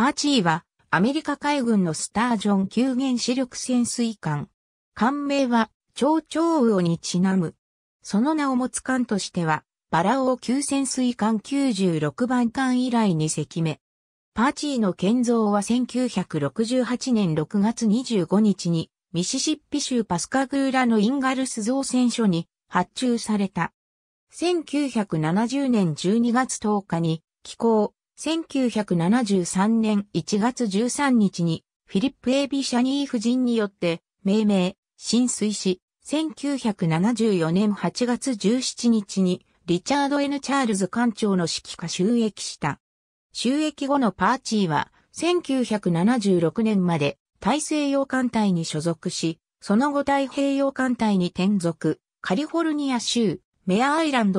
パーチーは、アメリカ海軍のスタージョン級原子力潜水艦。艦名は、超超魚にちなむ。その名を持つ艦としては、バラオ級潜水艦96番艦以来2隻目。パーチーの建造は1968年6月25日に、ミシシッピ州パスカグーラのインガルス造船所に発注された。1970年12月10日に、寄港、1973年1月13日にフィリップ・エビ・シャニー夫人によって命名、浸水し、1974年8月17日にリチャード・ N・ チャールズ艦長の指揮下収益した。収益後のパーチーは1976年まで大西洋艦隊に所属し、その後太平洋艦隊に転属、カリフォルニア州、メアアイランドを